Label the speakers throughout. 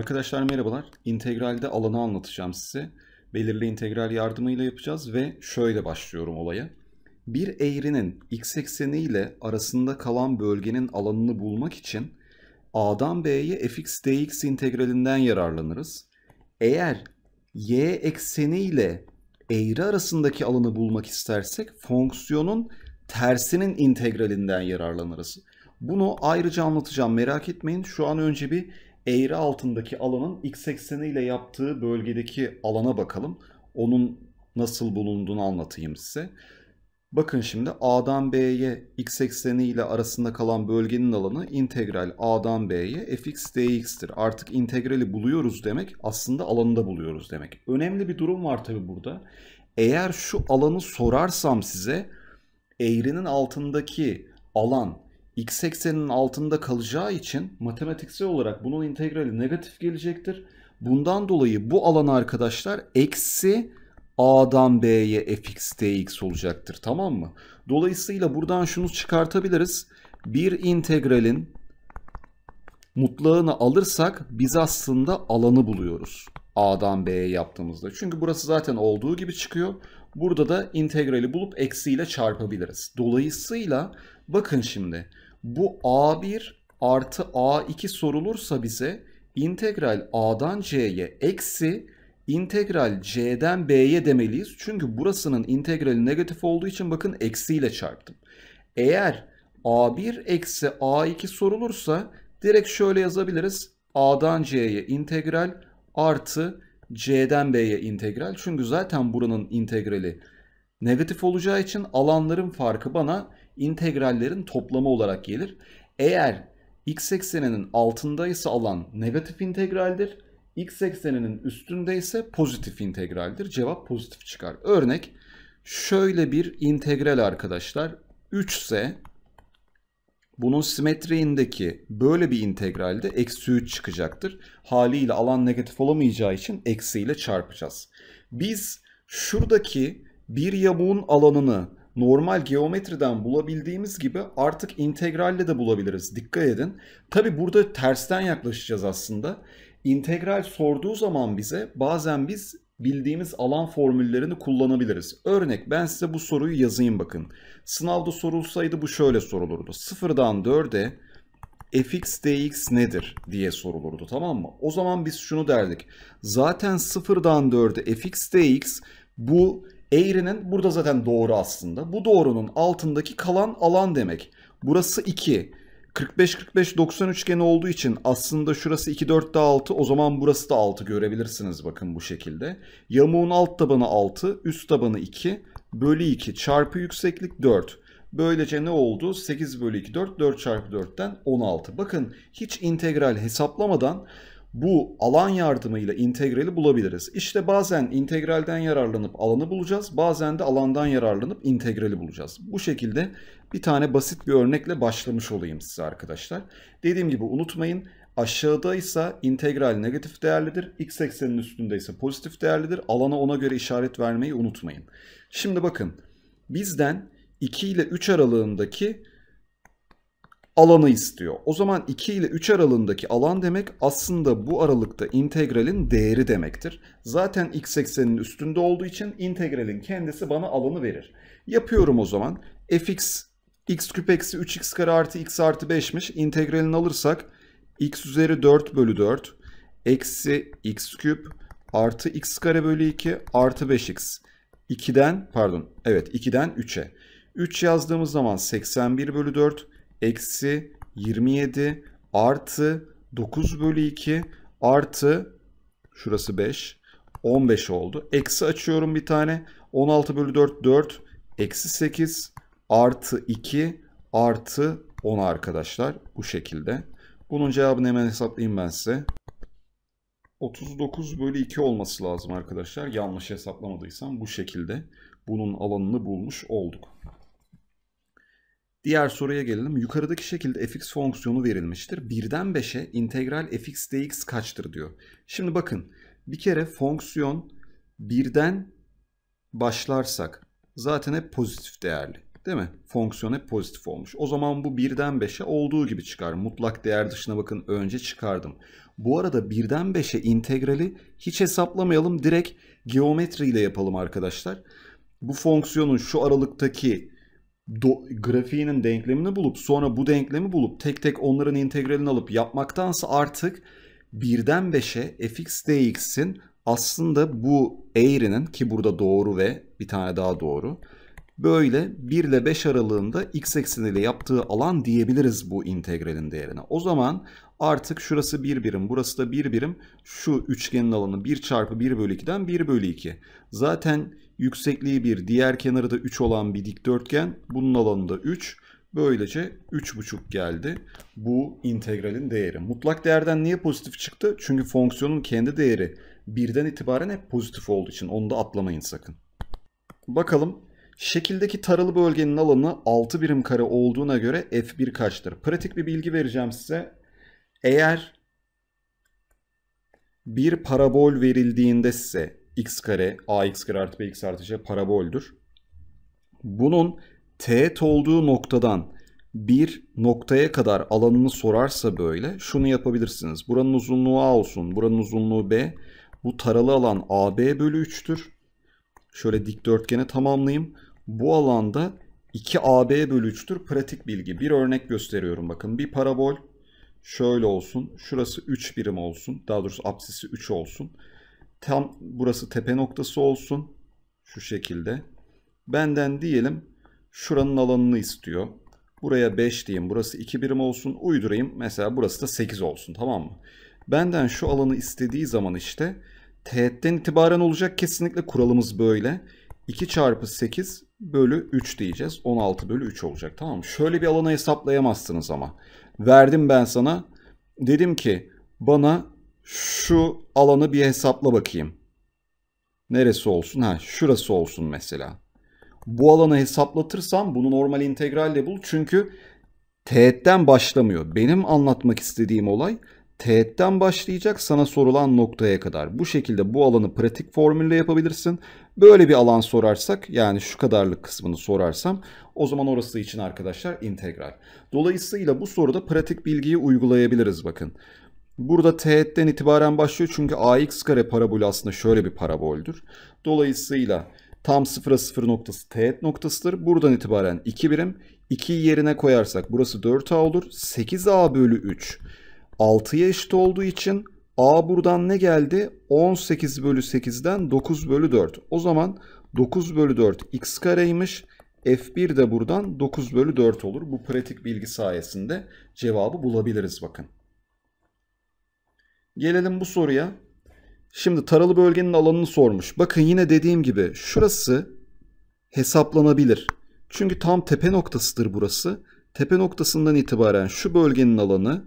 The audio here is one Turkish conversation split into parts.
Speaker 1: Arkadaşlar merhabalar. İntegralde alanı anlatacağım size. Belirli integral yardımıyla yapacağız ve şöyle başlıyorum olaya. Bir eğrinin x ekseni ile arasında kalan bölgenin alanını bulmak için a'dan b'ye fx dx integralinden yararlanırız. Eğer y ekseni ile eğri arasındaki alanı bulmak istersek fonksiyonun tersinin integralinden yararlanırız. Bunu ayrıca anlatacağım merak etmeyin. Şu an önce bir eğri altındaki alanın x ile yaptığı bölgedeki alana bakalım. Onun nasıl bulunduğunu anlatayım size. Bakın şimdi A'dan B'ye x ekseni ile arasında kalan bölgenin alanı integral A'dan B'ye fx dx'tir. Artık integrali buluyoruz demek aslında alanı da buluyoruz demek. Önemli bir durum var tabi burada. Eğer şu alanı sorarsam size eğrinin altındaki alan x ekseninin altında kalacağı için matematiksel olarak bunun integrali negatif gelecektir. Bundan dolayı bu alan arkadaşlar eksi a'dan b'ye fx dx olacaktır tamam mı? Dolayısıyla buradan şunu çıkartabiliriz. Bir integralin mutlağını alırsak biz aslında alanı buluyoruz. A'dan B'ye yaptığımızda. Çünkü burası zaten olduğu gibi çıkıyor. Burada da integrali bulup eksiyle çarpabiliriz. Dolayısıyla bakın şimdi bu A1 artı A2 sorulursa bize integral A'dan C'ye eksi integral C'den B'ye demeliyiz. Çünkü burasının integrali negatif olduğu için bakın eksiyle çarptım. Eğer A1 eksi A2 sorulursa direkt şöyle yazabiliriz. A'dan C'ye integral artı C'den B'ye integral. Çünkü zaten buranın integrali negatif olacağı için alanların farkı bana integrallerin toplamı olarak gelir. Eğer x ekseninin altındaysa alan negatif integraldir. x ekseninin üstündeyse pozitif integraldir. Cevap pozitif çıkar. Örnek şöyle bir integral arkadaşlar. 3 ise bunun simetriğindeki böyle bir integralde eksi 3 çıkacaktır. Haliyle alan negatif olamayacağı için eksiyle çarpacağız. Biz şuradaki bir yamuğun alanını normal geometriden bulabildiğimiz gibi artık integralle de bulabiliriz. Dikkat edin. Tabi burada tersten yaklaşacağız aslında. İntegral sorduğu zaman bize bazen biz bildiğimiz alan formüllerini kullanabiliriz. Örnek ben size bu soruyu yazayım bakın. Sınavda sorulsaydı bu şöyle sorulurdu. Sıfırdan 4'e fx dx nedir diye sorulurdu tamam mı? O zaman biz şunu derdik. Zaten sıfırdan 4'e fx dx bu Eğrinin burada zaten doğru aslında. Bu doğrunun altındaki kalan alan demek. Burası 2. 45-45-90 üçgeni olduğu için aslında şurası 2 4 daha 6 o zaman burası da 6 görebilirsiniz bakın bu şekilde. Yamuğun alt tabanı 6 üst tabanı 2 bölü 2 çarpı yükseklik 4. Böylece ne oldu? 8 bölü 2 4 4 çarpı 4'ten 16. Bakın hiç integral hesaplamadan bu alan yardımıyla integrali bulabiliriz. İşte bazen integralden yararlanıp alanı bulacağız. Bazen de alandan yararlanıp integrali bulacağız. Bu şekilde bir tane basit bir örnekle başlamış olayım size arkadaşlar. Dediğim gibi unutmayın aşağıda ise integral negatif değerlidir. X eksenin üstündeyse pozitif değerlidir. Alana ona göre işaret vermeyi unutmayın. Şimdi bakın bizden 2 ile 3 aralığındaki alanı istiyor. O zaman 2 ile 3 aralığındaki alan demek aslında bu aralıkta integralin değeri demektir. Zaten x ekseninin üstünde olduğu için integralin kendisi bana alanı verir. Yapıyorum o zaman. fx x küp eksi 3x kare artı x artı 5'miş. İntegralini alırsak x üzeri 4 bölü 4 eksi x küp artı x kare bölü 2 artı 5x. 2'den pardon evet 2'den 3'e. 3 yazdığımız zaman 81 bölü 4 eksi 27 artı 9 bölü 2 artı şurası 5 15 oldu. Eksi açıyorum bir tane 16 bölü 4 4 eksi 8 artı 2 artı 10 arkadaşlar bu şekilde. Bunun cevabını hemen hesaplayayım ben size. 39 bölü 2 olması lazım arkadaşlar. Yanlış hesaplamadıysam bu şekilde bunun alanını bulmuş olduk. Diğer soruya gelelim. Yukarıdaki şekilde fx fonksiyonu verilmiştir. 1'den 5'e integral fx dx kaçtır diyor. Şimdi bakın bir kere fonksiyon 1'den başlarsak zaten hep pozitif değerli. Değil mi? Fonksiyon hep pozitif olmuş. O zaman bu 1'den 5'e olduğu gibi çıkar. Mutlak değer dışına bakın önce çıkardım. Bu arada 1'den 5'e integrali hiç hesaplamayalım. Direkt geometriyle yapalım arkadaşlar. Bu fonksiyonun şu aralıktaki do, grafiğinin denklemini bulup sonra bu denklemi bulup tek tek onların integralini alıp yapmaktansa artık birden 5'e fx dx'in aslında bu eğrinin ki burada doğru ve bir tane daha doğru böyle 1 ile 5 aralığında x ekseniyle yaptığı alan diyebiliriz bu integralin değerine. O zaman artık şurası 1 birim, burası da 1 birim. Şu üçgenin alanı 1 çarpı 1 bölü 2'den 1 bölü 2. Zaten Yüksekliği 1, diğer kenarı da 3 olan bir dikdörtgen. Bunun alanı da 3. Böylece 3,5 geldi bu integralin değeri. Mutlak değerden niye pozitif çıktı? Çünkü fonksiyonun kendi değeri birden itibaren hep pozitif olduğu için onu da atlamayın sakın. Bakalım şekildeki taralı bölgenin alanı 6 birim kare olduğuna göre f1 kaçtır? Pratik bir bilgi vereceğim size. Eğer bir parabol verildiğinde size x kare, ax kare artı bx artı c paraboldür. Bunun teğet olduğu noktadan bir noktaya kadar alanını sorarsa böyle şunu yapabilirsiniz. Buranın uzunluğu a olsun, buranın uzunluğu b. Bu taralı alan ab bölü 3'tür. Şöyle dikdörtgeni tamamlayayım. Bu alanda 2ab bölü 3'tür. Pratik bilgi. Bir örnek gösteriyorum bakın. Bir parabol şöyle olsun. Şurası 3 birim olsun. Daha doğrusu apsisi 3 olsun. Tam burası tepe noktası olsun. Şu şekilde. Benden diyelim şuranın alanını istiyor. Buraya 5 diyeyim. Burası 2 birim olsun. Uydurayım. Mesela burası da 8 olsun. Tamam mı? Benden şu alanı istediği zaman işte teğetten itibaren olacak kesinlikle kuralımız böyle. 2 çarpı 8 bölü 3 diyeceğiz. 16 bölü 3 olacak tamam mı? Şöyle bir alana hesaplayamazsınız ama. Verdim ben sana. Dedim ki bana şu alanı bir hesapla bakayım. Neresi olsun? Ha şurası olsun mesela. Bu alanı hesaplatırsam bunu normal integralle bul. Çünkü teğetten başlamıyor. Benim anlatmak istediğim olay teğetten başlayacak sana sorulan noktaya kadar. Bu şekilde bu alanı pratik formülle yapabilirsin. Böyle bir alan sorarsak yani şu kadarlık kısmını sorarsam o zaman orası için arkadaşlar integral. Dolayısıyla bu soruda pratik bilgiyi uygulayabiliriz bakın. Burada teğetten itibaren başlıyor çünkü ax kare parabolü aslında şöyle bir paraboldür. Dolayısıyla tam sıfıra sıfır noktası teğet noktasıdır. Buradan itibaren 2 birim. 2'yi yerine koyarsak burası 4a olur. 8a bölü 3 6'ya eşit olduğu için a buradan ne geldi? 18 bölü 8'den 9 bölü 4. O zaman 9 bölü 4 x kareymiş. F1 de buradan 9 bölü 4 olur. Bu pratik bilgi sayesinde cevabı bulabiliriz bakın. Gelelim bu soruya. Şimdi taralı bölgenin alanını sormuş. Bakın yine dediğim gibi şurası hesaplanabilir. Çünkü tam tepe noktasıdır burası. Tepe noktasından itibaren şu bölgenin alanı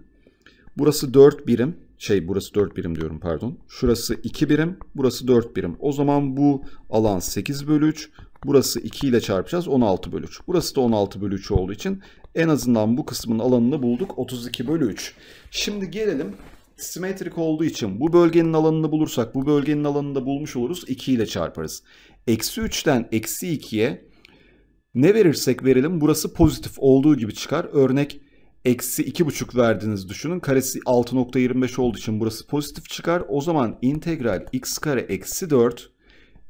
Speaker 1: burası 4 birim. Şey burası 4 birim diyorum pardon. Şurası 2 birim. Burası 4 birim. O zaman bu alan 8 bölü 3. Burası 2 ile çarpacağız 16 bölü 3. Burası da 16 bölü 3 olduğu için en azından bu kısmın alanını bulduk 32 bölü 3. Şimdi gelelim simetrik olduğu için bu bölgenin alanını bulursak bu bölgenin alanını da bulmuş oluruz. 2 ile çarparız. Eksi 3'ten eksi 2'ye ne verirsek verelim burası pozitif olduğu gibi çıkar. Örnek eksi 2,5 verdiğiniz düşünün. Karesi 6.25 olduğu için burası pozitif çıkar. O zaman integral x kare eksi 4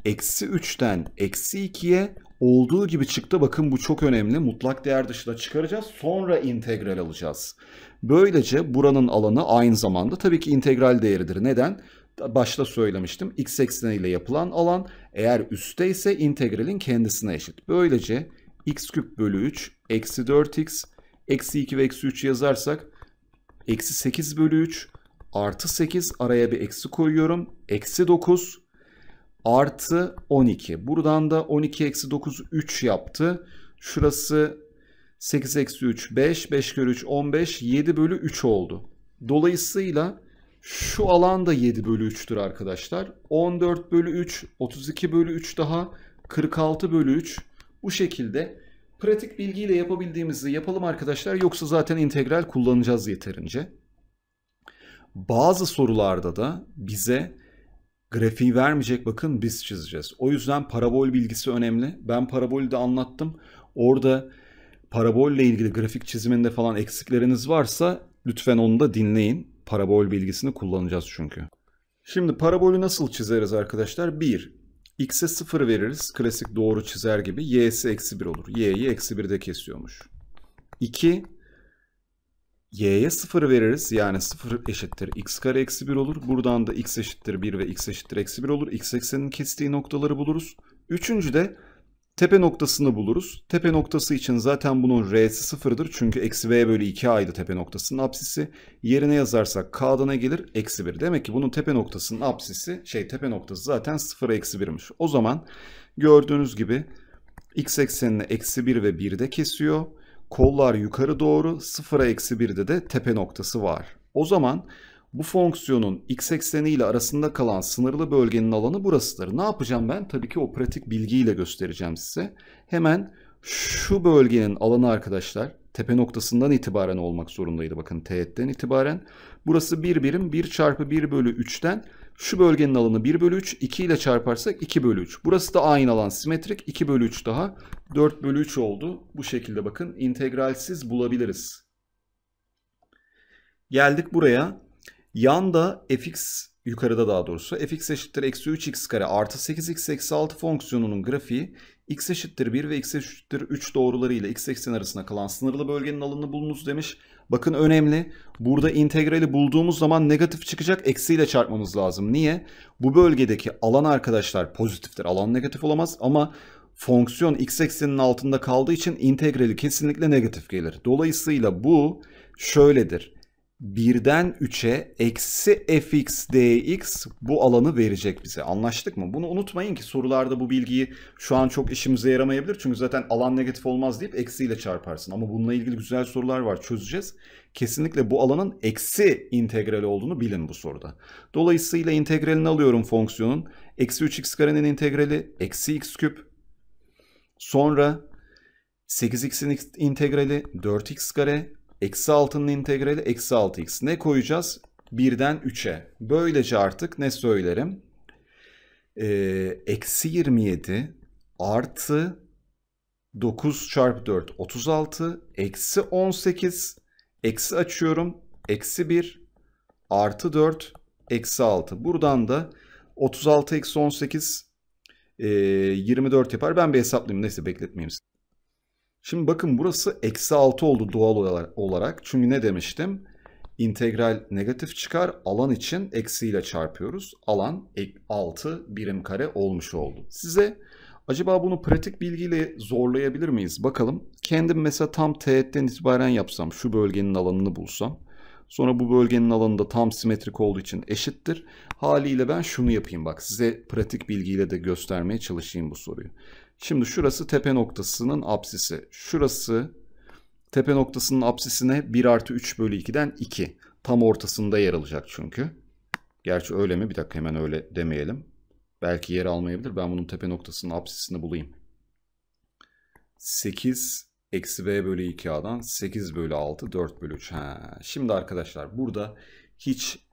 Speaker 1: eksi 3'ten eksi 2'ye olduğu gibi çıktı. Bakın bu çok önemli. Mutlak değer dışına çıkaracağız. Sonra integral alacağız. Böylece buranın alanı aynı zamanda tabii ki integral değeridir. Neden? Başta söylemiştim. X ekseniyle yapılan alan eğer üstte ise integralin kendisine eşit. Böylece x küp bölü 3 eksi 4x eksi 2 ve eksi 3 yazarsak eksi 8 bölü 3 artı 8 araya bir eksi koyuyorum. Eksi 9 artı 12. Buradan da 12 eksi 9 3 yaptı. Şurası 8 eksi 3 5. 5 kere 3 15. 7 bölü 3 oldu. Dolayısıyla şu alan da 7 bölü 3'tür arkadaşlar. 14 bölü 3, 32 bölü 3 daha, 46 bölü 3. Bu şekilde pratik bilgiyle yapabildiğimizi yapalım arkadaşlar. Yoksa zaten integral kullanacağız yeterince. Bazı sorularda da bize grafiği vermeyecek bakın biz çizeceğiz. O yüzden parabol bilgisi önemli. Ben parabolü de anlattım. Orada parabolle ilgili grafik çiziminde falan eksikleriniz varsa lütfen onu da dinleyin. Parabol bilgisini kullanacağız çünkü. Şimdi parabolü nasıl çizeriz arkadaşlar? 1. X'e 0 veririz. Klasik doğru çizer gibi. Y'si eksi 1 olur. Y'yi eksi 1'de kesiyormuş. 2 y'ye 0 veririz. Yani 0 eşittir x kare eksi 1 olur. Buradan da x eşittir 1 ve x eşittir eksi 1 olur. x eksenin kestiği noktaları buluruz. Üçüncü de tepe noktasını buluruz. Tepe noktası için zaten bunun r'si sıfırdır. Çünkü eksi b bölü 2 aydı tepe noktasının apsisi. Yerine yazarsak k'da ne gelir? Eksi 1. Demek ki bunun tepe noktasının apsisi şey tepe noktası zaten 0 eksi 1'miş. O zaman gördüğünüz gibi x eksenini eksi 1 ve 1'de kesiyor kollar yukarı doğru 0'a eksi 1'de de tepe noktası var. O zaman bu fonksiyonun x ekseni ile arasında kalan sınırlı bölgenin alanı burasıdır. Ne yapacağım ben? Tabii ki o pratik bilgiyle göstereceğim size. Hemen şu bölgenin alanı arkadaşlar tepe noktasından itibaren olmak zorundaydı. Bakın teğetten itibaren. Burası 1 birim 1 çarpı 1 bölü 3'ten şu bölgenin alanı 1 bölü 3. 2 ile çarparsak 2 bölü 3. Burası da aynı alan simetrik. 2 bölü 3 daha. 4 bölü 3 oldu. Bu şekilde bakın integralsiz bulabiliriz. Geldik buraya. Yanda fx yukarıda daha doğrusu fx eşittir eksi 3x kare artı 8x eksi 6 fonksiyonunun grafiği x eşittir 1 ve x eşittir 3 doğruları ile x eksen arasında kalan sınırlı bölgenin alanını bulunuz demiş. Bakın önemli. Burada integrali bulduğumuz zaman negatif çıkacak. Eksiyle çarpmamız lazım. Niye? Bu bölgedeki alan arkadaşlar pozitiftir. Alan negatif olamaz ama fonksiyon x ekseninin altında kaldığı için integrali kesinlikle negatif gelir. Dolayısıyla bu şöyledir. 1'den 3'e eksi fx dx bu alanı verecek bize. Anlaştık mı? Bunu unutmayın ki sorularda bu bilgiyi şu an çok işimize yaramayabilir. Çünkü zaten alan negatif olmaz deyip eksiyle çarparsın. Ama bununla ilgili güzel sorular var çözeceğiz. Kesinlikle bu alanın eksi integrali olduğunu bilin bu soruda. Dolayısıyla integralini alıyorum fonksiyonun. Eksi 3x karenin integrali eksi x küp. Sonra 8x'in integrali 4x kare Eksi 6'nın integrali eksi 6x. Ne koyacağız? 1'den 3'e. Böylece artık ne söylerim? Ee, eksi 27 artı 9 çarpı 4 36 eksi 18 eksi açıyorum eksi 1 artı 4 eksi 6 buradan da 36 eksi 18 e, 24 yapar ben bir hesaplayayım neyse bekletmeyeyim size. Şimdi bakın burası eksi 6 oldu doğal olarak. Çünkü ne demiştim? İntegral negatif çıkar. Alan için eksiyle çarpıyoruz. Alan 6 birim kare olmuş oldu. Size acaba bunu pratik bilgiyle zorlayabilir miyiz? Bakalım. Kendim mesela tam teğetten itibaren yapsam. Şu bölgenin alanını bulsam. Sonra bu bölgenin alanı da tam simetrik olduğu için eşittir. Haliyle ben şunu yapayım bak size pratik bilgiyle de göstermeye çalışayım bu soruyu. Şimdi şurası tepe noktasının apsisi. Şurası tepe noktasının apsisine 1 artı 3 bölü 2'den 2. Tam ortasında yer alacak çünkü. Gerçi öyle mi? Bir dakika hemen öyle demeyelim. Belki yer almayabilir. Ben bunun tepe noktasının apsisini bulayım. 8 eksi b bölü 2a'dan 8 bölü 6 4 bölü 3. Ha. Şimdi arkadaşlar burada hiç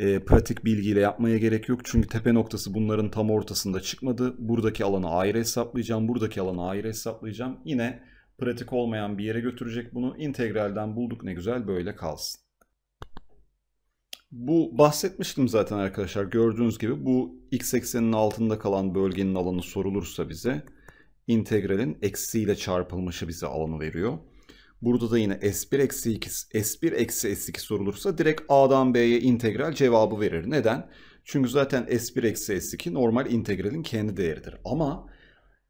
Speaker 1: e, pratik bilgiyle yapmaya gerek yok. Çünkü tepe noktası bunların tam ortasında çıkmadı. Buradaki alanı ayrı hesaplayacağım. Buradaki alanı ayrı hesaplayacağım. Yine pratik olmayan bir yere götürecek bunu. integralden bulduk ne güzel böyle kalsın. Bu bahsetmiştim zaten arkadaşlar. Gördüğünüz gibi bu x ekseninin altında kalan bölgenin alanı sorulursa bize integralin eksiyle çarpılmışı bize alanı veriyor. Burada da yine S1 eksi S1 eksi S2 sorulursa direkt A'dan B'ye integral cevabı verir. Neden? Çünkü zaten S1 eksi S2 normal integralin kendi değeridir. Ama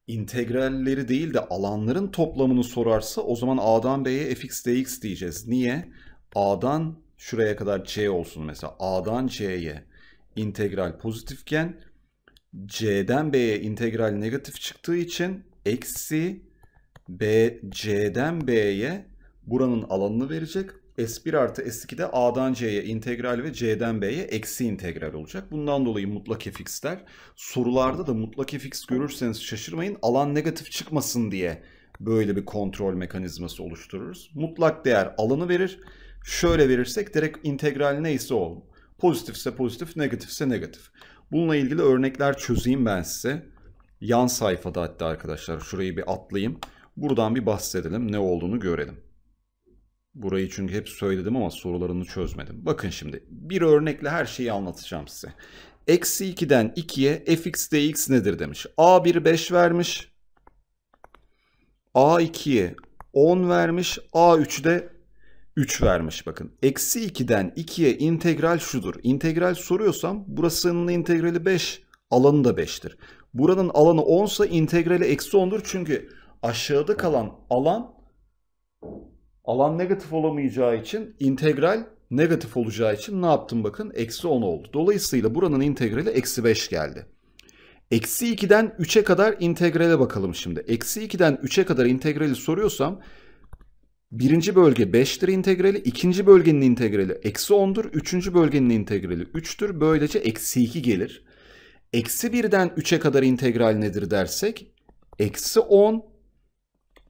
Speaker 1: integralleri değil de alanların toplamını sorarsa o zaman A'dan B'ye fx dx diyeceğiz. Niye? A'dan şuraya kadar C olsun mesela. A'dan C'ye integral pozitifken C'den B'ye integral negatif çıktığı için eksi B, C'den B'ye buranın alanını verecek. S1 artı S2 de A'dan C'ye integral ve C'den B'ye eksi integral olacak. Bundan dolayı mutlak fx'ler. Sorularda da mutlak fx görürseniz şaşırmayın. Alan negatif çıkmasın diye böyle bir kontrol mekanizması oluştururuz. Mutlak değer alanı verir. Şöyle verirsek direkt integral neyse o. Pozitifse pozitif, negatifse negatif. Bununla ilgili örnekler çözeyim ben size. Yan sayfada hatta arkadaşlar şurayı bir atlayayım. Buradan bir bahsedelim ne olduğunu görelim. Burayı çünkü hep söyledim ama sorularını çözmedim. Bakın şimdi bir örnekle her şeyi anlatacağım size. Eksi 2'den 2'ye fx dx nedir demiş. A1 5 vermiş. A2'ye 10 vermiş. A3'ü de 3 vermiş bakın. Eksi 2'den 2'ye integral şudur. İntegral soruyorsam burasının integrali 5 alanı da 5'tir. Buranın alanı 10 ise integrali eksi 10'dur. Çünkü aşağıda kalan alan alan negatif olamayacağı için integral negatif olacağı için ne yaptım bakın? Eksi 10 oldu. Dolayısıyla buranın integrali eksi 5 geldi. Eksi 2'den 3'e kadar integrale bakalım şimdi. Eksi 2'den 3'e kadar integrali soruyorsam birinci bölge 5'tir integrali, ikinci bölgenin integrali eksi 10'dur, üçüncü bölgenin integrali 3'tür. Böylece eksi 2 gelir. Eksi 1'den 3'e kadar integral nedir dersek eksi 10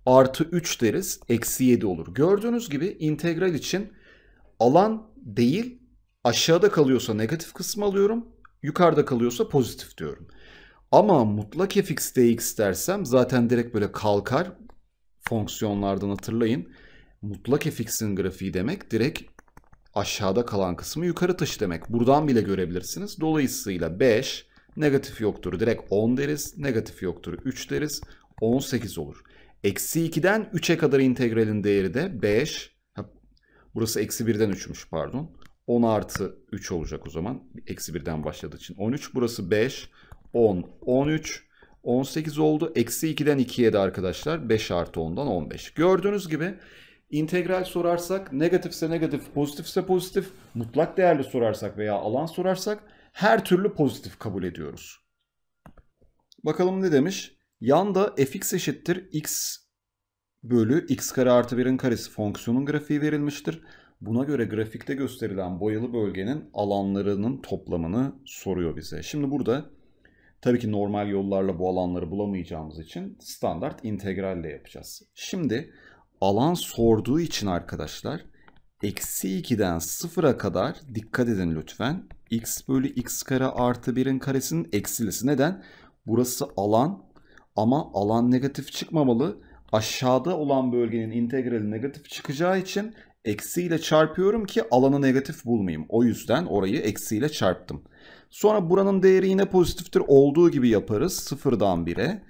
Speaker 1: artı 3 deriz eksi 7 olur. Gördüğünüz gibi integral için alan değil aşağıda kalıyorsa negatif kısmı alıyorum. Yukarıda kalıyorsa pozitif diyorum. Ama mutlak fx dx dersem zaten direkt böyle kalkar fonksiyonlardan hatırlayın. Mutlak fx'in grafiği demek direkt aşağıda kalan kısmı yukarı taşı demek. Buradan bile görebilirsiniz. Dolayısıyla 5 negatif yoktur. Direkt 10 deriz. Negatif yoktur 3 deriz. 18 olur. Eksi 2'den 3'e kadar integralin değeri de 5. Burası eksi 1'den 3'müş pardon. 10 artı 3 olacak o zaman. Eksi 1'den başladığı için 13. Burası 5. 10, 13, 18 oldu. Eksi 2'den 2'ye de arkadaşlar 5 artı 10'dan 15. Gördüğünüz gibi integral sorarsak negatifse negatif, pozitifse pozitif, mutlak değerli sorarsak veya alan sorarsak her türlü pozitif kabul ediyoruz. Bakalım ne demiş? Yanda fx eşittir x bölü x kare artı 1'in karesi fonksiyonun grafiği verilmiştir. Buna göre grafikte gösterilen boyalı bölgenin alanlarının toplamını soruyor bize. Şimdi burada tabii ki normal yollarla bu alanları bulamayacağımız için standart integralle yapacağız. Şimdi alan sorduğu için arkadaşlar eksi 2'den 0'a kadar dikkat edin lütfen. x bölü x kare artı 1'in karesinin eksilisi. Neden? Burası alan ama alan negatif çıkmamalı. Aşağıda olan bölgenin integrali negatif çıkacağı için eksiyle çarpıyorum ki alanı negatif bulmayayım. O yüzden orayı eksiyle çarptım. Sonra buranın değeri yine pozitiftir. Olduğu gibi yaparız. Sıfırdan 1'e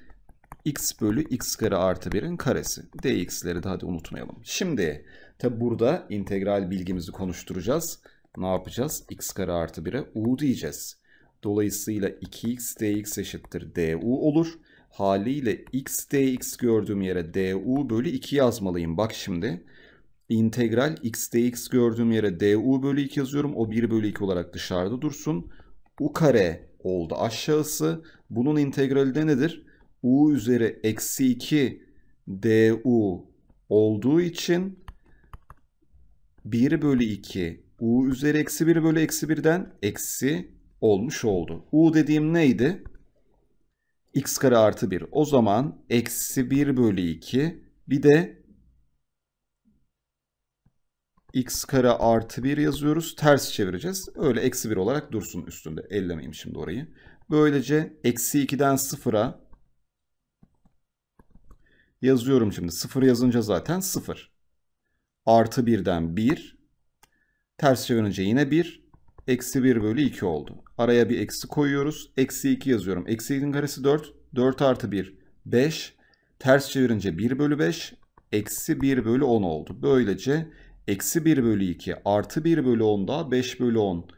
Speaker 1: x bölü x kare artı 1'in karesi. dx'leri de hadi unutmayalım. Şimdi tabi burada integral bilgimizi konuşturacağız. Ne yapacağız? x kare artı 1'e u diyeceğiz. Dolayısıyla 2x dx eşittir du olur haliyle x dx gördüğüm yere du bölü 2 yazmalıyım. Bak şimdi integral x dx gördüğüm yere du bölü 2 yazıyorum. O 1 bölü 2 olarak dışarıda dursun. u kare oldu aşağısı. Bunun integrali de nedir? u üzeri eksi 2 du olduğu için 1 bölü 2 u üzeri eksi 1 bölü eksi 1'den eksi olmuş oldu. u dediğim neydi? x kare artı 1. O zaman eksi 1 bölü 2 bir de x kare artı 1 yazıyoruz. Ters çevireceğiz. Öyle eksi 1 olarak dursun üstünde. Ellemeyeyim şimdi orayı. Böylece eksi 2'den 0'a yazıyorum şimdi. 0 yazınca zaten 0. Artı 1'den 1. Ters çevirince yine 1. Eksi 1 bölü 2 oldu. Araya bir eksi koyuyoruz. Eksi 2 yazıyorum. Eksi 2'nin karesi 4. 4 artı 1 5. Ters çevirince 1 bölü 5. Eksi 1 bölü 10 oldu. Böylece eksi 1 bölü 2 artı 1 bölü 10 daha 5 bölü 10.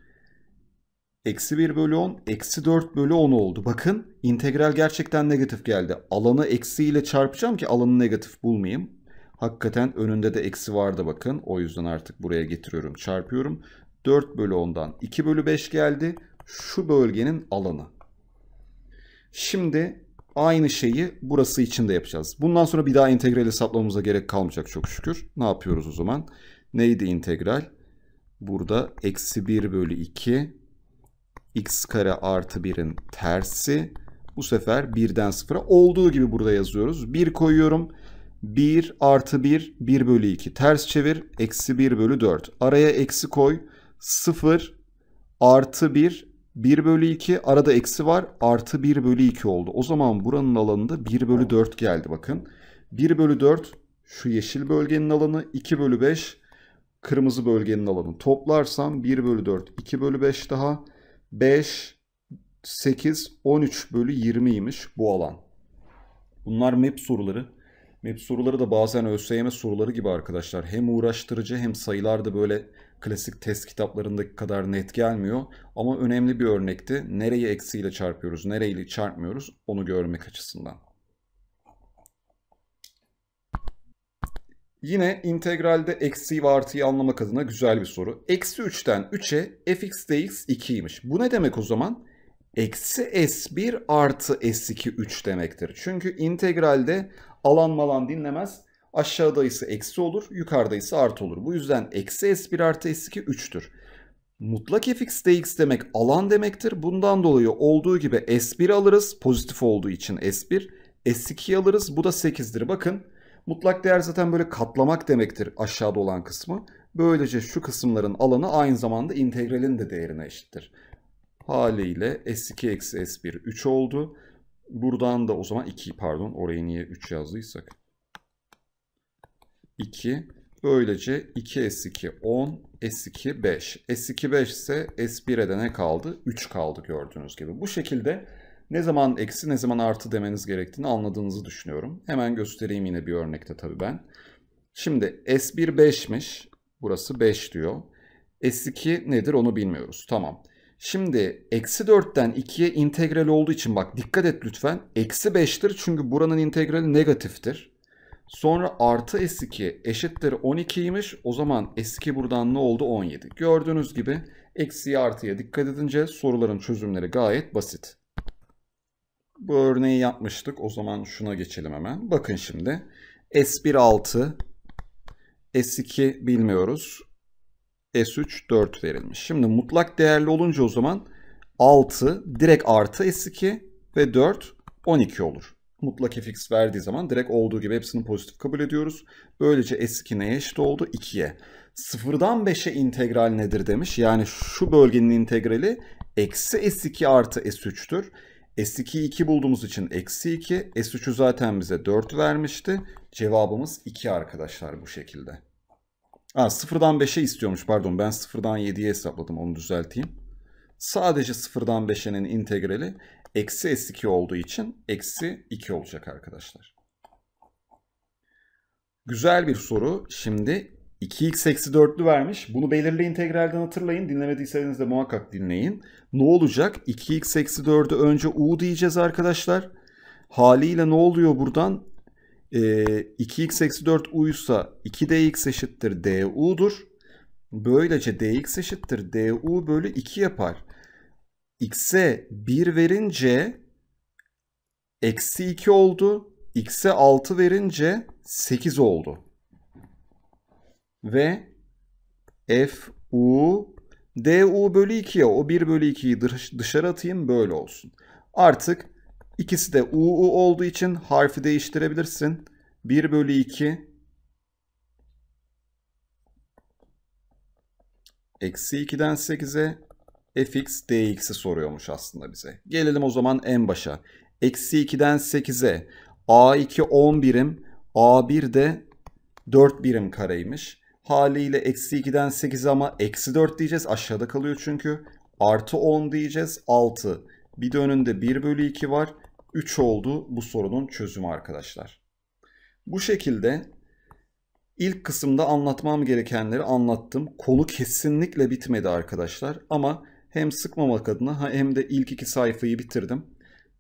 Speaker 1: Eksi 1 bölü 10 eksi 4 bölü 10 oldu. Bakın integral gerçekten negatif geldi. Alanı eksi ile çarpacağım ki alanı negatif bulmayayım. Hakikaten önünde de eksi vardı bakın. O yüzden artık buraya getiriyorum çarpıyorum. 4 bölü 10'dan 2 bölü 5 geldi. Şu bölgenin alanı. Şimdi aynı şeyi burası için de yapacağız. Bundan sonra bir daha integral hesaplamamıza gerek kalmayacak çok şükür. Ne yapıyoruz o zaman? Neydi integral? Burada eksi 1 bölü 2 x kare artı 1'in tersi. Bu sefer 1'den 0'a olduğu gibi burada yazıyoruz. 1 koyuyorum. 1 artı 1 1 bölü 2 ters çevir eksi 1 bölü 4 araya eksi koy 0 artı 1 1 bölü 2 arada eksi var artı 1 bölü 2 oldu. O zaman buranın alanında 1 bölü 4 geldi bakın. 1 bölü 4 şu yeşil bölgenin alanı 2 bölü 5 kırmızı bölgenin alanı. Toplarsam 1 bölü 4 2 bölü 5 daha 5 8 13 bölü 20'ymiş bu alan. Bunlar map soruları. Map soruları da bazen ÖSYM soruları gibi arkadaşlar. Hem uğraştırıcı hem sayılar da böyle klasik test kitaplarındaki kadar net gelmiyor. Ama önemli bir örnekti. Nereyi eksiyle çarpıyoruz, nereyi çarpmıyoruz onu görmek açısından. Yine integralde eksi ve artıyı anlamak adına güzel bir soru. Eksi 3'ten 3'e fx dx 2'ymiş. Bu ne demek o zaman? Eksi s1 artı s2 3 demektir. Çünkü integralde alan malan dinlemez Aşağıda ise eksi olur. Yukarıda ise artı olur. Bu yüzden eksi S1 artı S2 3'tür. Mutlak fx dx demek alan demektir. Bundan dolayı olduğu gibi S1 alırız. Pozitif olduğu için S1. S2 alırız. Bu da 8'dir. Bakın mutlak değer zaten böyle katlamak demektir aşağıda olan kısmı. Böylece şu kısımların alanı aynı zamanda integralin de değerine eşittir. Haliyle S2 eksi S1 3 oldu. Buradan da o zaman 2 pardon orayı niye 3 yazdıysak. 2. Böylece 2S2 10, S2 5. S2 5 ise S1'e de ne kaldı? 3 kaldı gördüğünüz gibi. Bu şekilde ne zaman eksi ne zaman artı demeniz gerektiğini anladığınızı düşünüyorum. Hemen göstereyim yine bir örnekte tabii ben. Şimdi S1 5'miş. Burası 5 diyor. S2 nedir onu bilmiyoruz. Tamam. Şimdi eksi 4'ten 2'ye integral olduğu için bak dikkat et lütfen. Eksi 5'tir çünkü buranın integrali negatiftir. Sonra artı S2 eşittir 12'ymiş. O zaman S2 buradan ne oldu? 17. Gördüğünüz gibi eksiye artıya dikkat edince soruların çözümleri gayet basit. Bu örneği yapmıştık. O zaman şuna geçelim hemen. Bakın şimdi. S1 6, S2 bilmiyoruz. S3 4 verilmiş. Şimdi mutlak değerli olunca o zaman 6 direkt artı S2 ve 4 12 olur mutlak fx verdiği zaman direkt olduğu gibi hepsini pozitif kabul ediyoruz. Böylece s neye eşit oldu? 2'ye. Sıfırdan 5'e integral nedir demiş. Yani şu bölgenin integrali eksi s2 artı s3'tür. S2'yi 2 bulduğumuz için eksi 2. S3'ü zaten bize 4 vermişti. Cevabımız 2 arkadaşlar bu şekilde. Ha, sıfırdan 5'e istiyormuş pardon ben sıfırdan 7'ye hesapladım onu düzelteyim. Sadece sıfırdan 5'enin integrali eksi S2 olduğu için eksi 2 olacak arkadaşlar. Güzel bir soru. Şimdi 2x eksi 4'lü vermiş. Bunu belirli integralden hatırlayın. Dinlemediyseniz de muhakkak dinleyin. Ne olacak? 2x eksi 4'ü önce u diyeceğiz arkadaşlar. Haliyle ne oluyor buradan? Ee, 2x eksi 4 uysa 2dx eşittir du'dur. Böylece dx eşittir du bölü 2 yapar x'e 1 verince eksi 2 oldu. x'e 6 verince 8 oldu. Ve f u du u bölü 2'ye o 1 bölü 2'yi dışarı atayım böyle olsun. Artık ikisi de u u olduğu için harfi değiştirebilirsin. 1 bölü 2 eksi 2'den 8'e fx dx'i soruyormuş aslında bize. Gelelim o zaman en başa. Eksi 2'den 8'e a2 10 birim a1 de 4 birim kareymiş. Haliyle eksi 2'den 8'e ama eksi 4 diyeceğiz aşağıda kalıyor çünkü. Artı 10 diyeceğiz 6. Bir de önünde 1 bölü 2 var. 3 oldu bu sorunun çözümü arkadaşlar. Bu şekilde ilk kısımda anlatmam gerekenleri anlattım. Konu kesinlikle bitmedi arkadaşlar ama hem sıkmamak adına hem de ilk iki sayfayı bitirdim.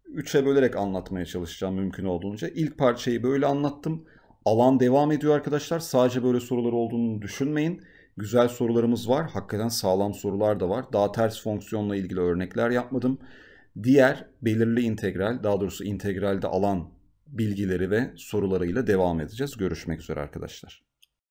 Speaker 1: Üçe bölerek anlatmaya çalışacağım mümkün olduğunca. İlk parçayı böyle anlattım. Alan devam ediyor arkadaşlar. Sadece böyle sorular olduğunu düşünmeyin. Güzel sorularımız var. Hakikaten sağlam sorular da var. Daha ters fonksiyonla ilgili örnekler yapmadım. Diğer belirli integral, daha doğrusu integralde alan bilgileri ve sorularıyla devam edeceğiz. Görüşmek üzere arkadaşlar.